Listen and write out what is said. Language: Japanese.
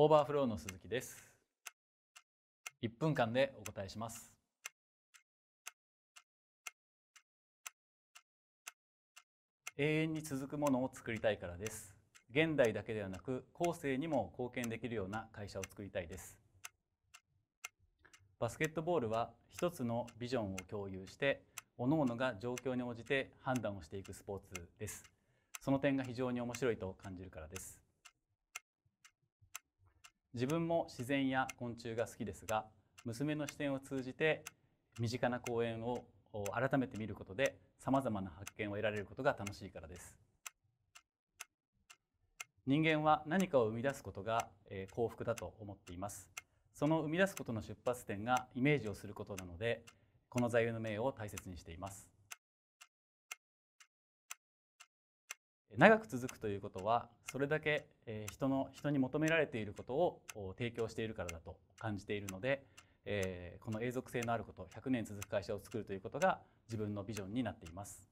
オーバーフローの鈴木です1分間でお答えします永遠に続くものを作りたいからです現代だけではなく後世にも貢献できるような会社を作りたいですバスケットボールは一つのビジョンを共有して各々が状況に応じて判断をしていくスポーツですその点が非常に面白いと感じるからです自分も自然や昆虫が好きですが娘の視点を通じて身近な公園を改めて見ることでさまざまな発見を得られることが楽しいからです人間は何かを生み出すことが幸福だと思っていますその生み出すことの出発点がイメージをすることなのでこの座右の銘を大切にしています長く続くということはそれだけ人の人に求められていることを提供しているからだと感じているので、えこの永続性のあること100年続く会社を作るということが自分のビジョンになっています。